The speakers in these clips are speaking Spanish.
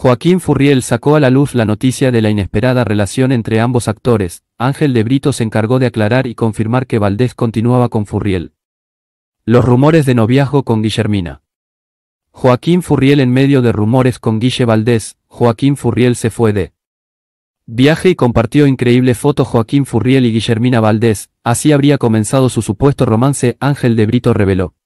Joaquín Furriel sacó a la luz la noticia de la inesperada relación entre ambos actores, Ángel de Brito se encargó de aclarar y confirmar que Valdés continuaba con Furriel. Los rumores de noviazgo con Guillermina. Joaquín Furriel en medio de rumores con Guille Valdés, Joaquín Furriel se fue de viaje y compartió increíble foto Joaquín Furriel y Guillermina Valdés, así habría comenzado su supuesto romance, Ángel de Brito reveló.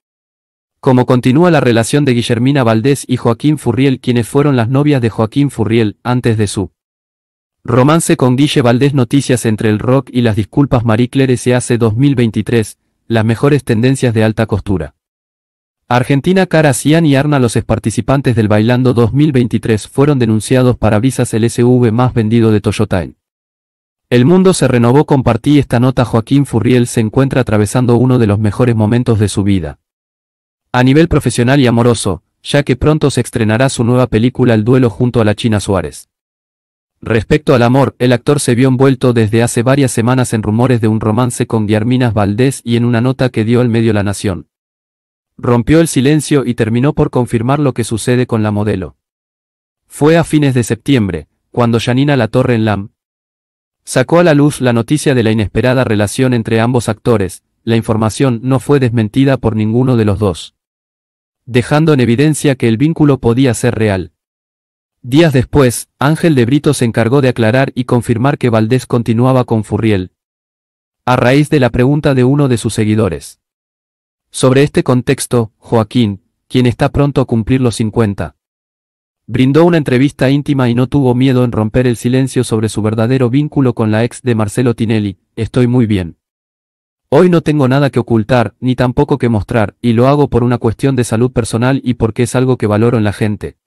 Como continúa la relación de Guillermina Valdés y Joaquín Furriel quienes fueron las novias de Joaquín Furriel antes de su romance con Guille Valdés Noticias entre el rock y las disculpas Marie Claire se hace 2023, las mejores tendencias de alta costura. Argentina Cara Cian y Arna los ex participantes del Bailando 2023 fueron denunciados para brisas el SV más vendido de Toyota. El mundo se renovó compartí esta nota Joaquín Furriel se encuentra atravesando uno de los mejores momentos de su vida a nivel profesional y amoroso, ya que pronto se estrenará su nueva película El duelo junto a la China Suárez. Respecto al amor, el actor se vio envuelto desde hace varias semanas en rumores de un romance con Diarminas Valdés y en una nota que dio el medio La Nación. Rompió el silencio y terminó por confirmar lo que sucede con la modelo. Fue a fines de septiembre, cuando Janina Latorre en LAM sacó a la luz la noticia de la inesperada relación entre ambos actores, la información no fue desmentida por ninguno de los dos dejando en evidencia que el vínculo podía ser real. Días después, Ángel de Brito se encargó de aclarar y confirmar que Valdés continuaba con Furriel. A raíz de la pregunta de uno de sus seguidores. Sobre este contexto, Joaquín, quien está pronto a cumplir los 50, brindó una entrevista íntima y no tuvo miedo en romper el silencio sobre su verdadero vínculo con la ex de Marcelo Tinelli, Estoy muy bien. Hoy no tengo nada que ocultar, ni tampoco que mostrar, y lo hago por una cuestión de salud personal y porque es algo que valoro en la gente.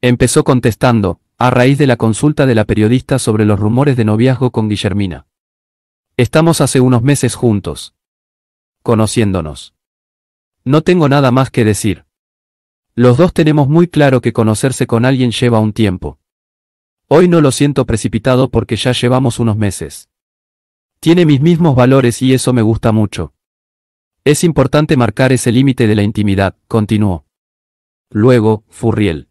Empezó contestando, a raíz de la consulta de la periodista sobre los rumores de noviazgo con Guillermina. Estamos hace unos meses juntos. Conociéndonos. No tengo nada más que decir. Los dos tenemos muy claro que conocerse con alguien lleva un tiempo. Hoy no lo siento precipitado porque ya llevamos unos meses. Tiene mis mismos valores y eso me gusta mucho. Es importante marcar ese límite de la intimidad, continuó. Luego, Furriel.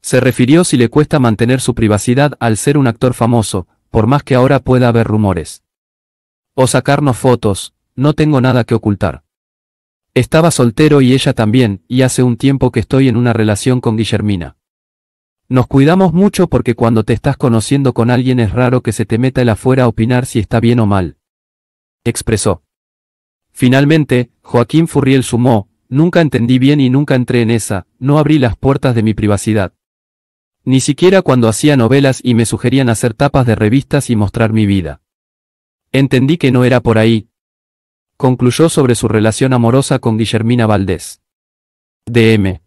Se refirió si le cuesta mantener su privacidad al ser un actor famoso, por más que ahora pueda haber rumores. O sacarnos fotos, no tengo nada que ocultar. Estaba soltero y ella también, y hace un tiempo que estoy en una relación con Guillermina. Nos cuidamos mucho porque cuando te estás conociendo con alguien es raro que se te meta el afuera a opinar si está bien o mal. Expresó. Finalmente, Joaquín Furriel sumó, nunca entendí bien y nunca entré en esa, no abrí las puertas de mi privacidad. Ni siquiera cuando hacía novelas y me sugerían hacer tapas de revistas y mostrar mi vida. Entendí que no era por ahí. Concluyó sobre su relación amorosa con Guillermina Valdés. DM.